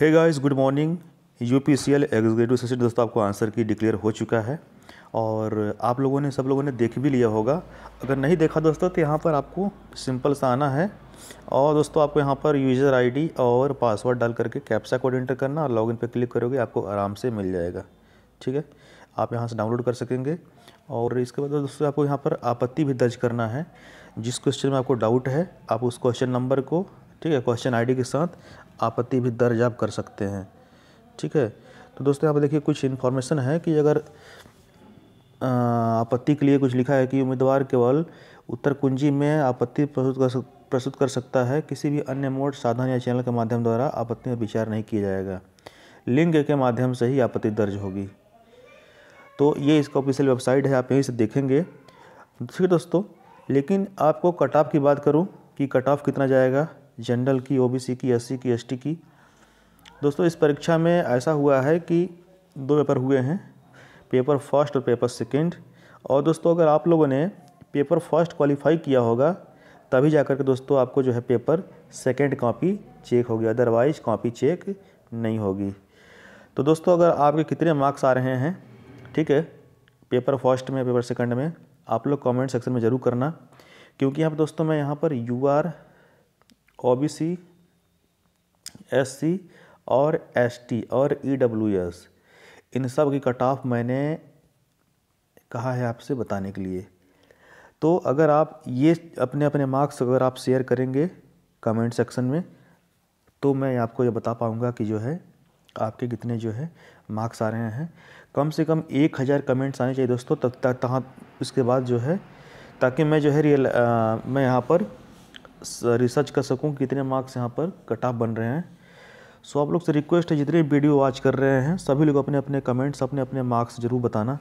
है guys good morning U P C L executive session दोस्तों आपको आंसर की डिक्लेयर हो चुका है और आप लोगों ने सब लोगों ने देख भी लिया होगा अगर नहीं देखा दोस्तों तो यहाँ पर आपको सिंपल सा आना है और दोस्तों आपको यहाँ पर यूज़र आईडी और पासवर्ड डाल करके कैप्सा कोड एंटर करना और लॉगिन पे क्लिक करोगे आपको आराम से मिल जाएगा ठीक है आप यहाँ से डाउनलोड कर सकेंगे और इसके बाद दोस्तों आपको यहाँ पर आपत्ति भी दर्ज करना है जिस क्वेश्चन में आपको डाउट है आप उस क्वेश्चन नंबर को ठीक है क्वेश्चन आईडी के साथ आपत्ति भी दर्ज आप कर सकते हैं ठीक है तो दोस्तों यहाँ पर देखिए कुछ इन्फॉर्मेशन है कि अगर आपत्ति के लिए कुछ लिखा है कि उम्मीदवार केवल उत्तर कुंजी में आपत्ति प्रस्तुत कर प्रस्तुत कर सकता है किसी भी अन्य मोड साधन या चैनल के माध्यम द्वारा आपत्ति में विचार नहीं किया जाएगा लिंग के माध्यम से ही आपत्ति दर्ज होगी तो ये इसका ऑफिशियल वेबसाइट है आप यहीं से देखेंगे ठीक दोस्तों लेकिन आपको कट ऑफ की बात करूँ कि कट ऑफ कितना जाएगा जनरल की ओबीसी की एससी की एसटी की दोस्तों इस परीक्षा में ऐसा हुआ है कि दो पेपर हुए हैं पेपर फर्स्ट और पेपर सेकेंड और दोस्तों अगर आप लोगों ने पेपर फर्स्ट क्वालिफाई किया होगा तभी जाकर के दोस्तों आपको जो है पेपर सेकेंड कॉपी चेक होगी अदरवाइज कॉपी चेक नहीं होगी तो दोस्तों अगर आपके कितने मार्क्स आ रहे हैं ठीक है पेपर फर्स्ट में पेपर सेकंड में आप लोग कमेंट सेक्शन में ज़रूर करना क्योंकि यहाँ पर दोस्तों मैं यहाँ पर यू आर एस सी और टी और एस e इन सब की कट ऑफ मैंने कहा है आपसे बताने के लिए तो अगर आप ये अपने अपने मार्क्स अगर आप शेयर करेंगे कमेंट सेक्शन में तो मैं आपको ये बता पाऊँगा कि जो है आपके कितने जो है मार्क्स आ रहे हैं कम से कम एक हज़ार कमेंट्स आने चाहिए दोस्तों तब तक तहाँ इसके बाद जो है ताकि मैं जो है रियल आ, मैं यहाँ पर रिसर्च कर सकूँ कितने मार्क्स यहाँ पर कट ऑफ बन रहे हैं सो आप लोग से रिक्वेस्ट है जितने वीडियो वॉच कर रहे हैं सभी लोग अपने अपने कमेंट्स अपने अपने मार्क्स ज़रूर बताना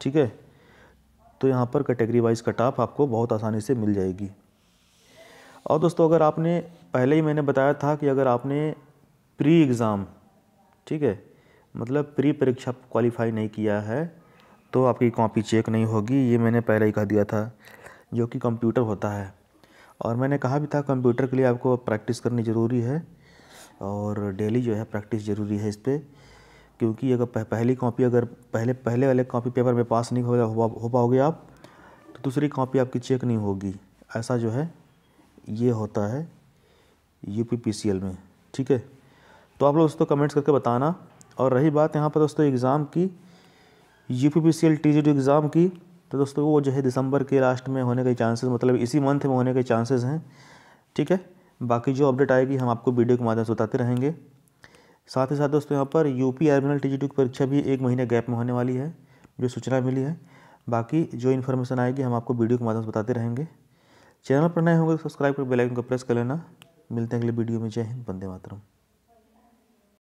ठीक है तो यहाँ पर कैटेगरी वाइज कट ऑफ आपको बहुत आसानी से मिल जाएगी और दोस्तों अगर आपने पहले ही मैंने बताया था कि अगर आपने प्री एग्ज़ाम ठीक है मतलब प्री परीक्षा क्वालिफाई नहीं किया है तो आपकी कॉपी चेक नहीं होगी ये मैंने पहले ही कह दिया था जो कि कंप्यूटर होता है और मैंने कहा भी था कंप्यूटर के लिए आपको प्रैक्टिस करनी ज़रूरी है और डेली जो है प्रैक्टिस ज़रूरी है इस पर क्योंकि अगर पहली कॉपी अगर पहले पहले वाले कॉपी पेपर में पास नहीं हो, हो पाओगे आप तो दूसरी कॉपी आपकी चेक नहीं होगी ऐसा जो है ये होता है यू पी में ठीक है तो आप लोग दोस्तों कमेंट्स करके बताना और रही बात यहाँ पर दोस्तों एग्ज़ाम की यू पी एग्ज़ाम की तो दोस्तों वो जो है दिसंबर के लास्ट में होने के चांसेस मतलब इसी मंथ में होने के चांसेस हैं ठीक है बाकी जो अपडेट आएगी हम आपको वीडियो के माध्यम से बताते रहेंगे साथ ही साथ दोस्तों यहाँ पर यूपी एडमिनल टी की परीक्षा भी एक महीने गैप में होने वाली है जो सूचना मिली है बाकी जो इन्फॉर्मेशन आएगी हम आपको वीडियो के माध्यम से बताते रहेंगे चैनल पर नए होंगे सब्सक्राइब तो कर बेलाइकन को प्रेस कर लेना मिलते हैं अगले वीडियो में जय हिंद बंदे मातरम